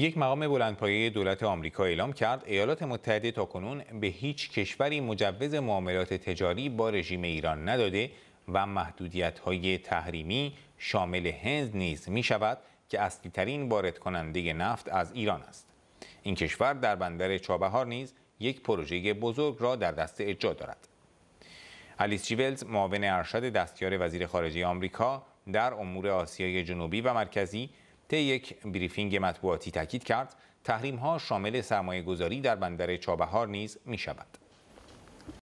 یک مقام بلندپایه دولت آمریکا اعلام کرد ایالات متحده تاکنون به هیچ کشوری مجوز معاملات تجاری با رژیم ایران نداده و محدودیت های تحریمی شامل هند نیز می شود که اصلی ترین وارد کننده نفت از ایران است این کشور در بندر چابهار نیز یک پروژه بزرگ را در دست اجرا دارد الیس جیولز معاون ارشد دستیار وزیر خارجه آمریکا در امور آسیای جنوبی و مرکزی طی یک بریفینگ مطبوعاتی تاکید کرد تحریم ها شامل سرمایه گذاری در بندر چابهار نیز می شود.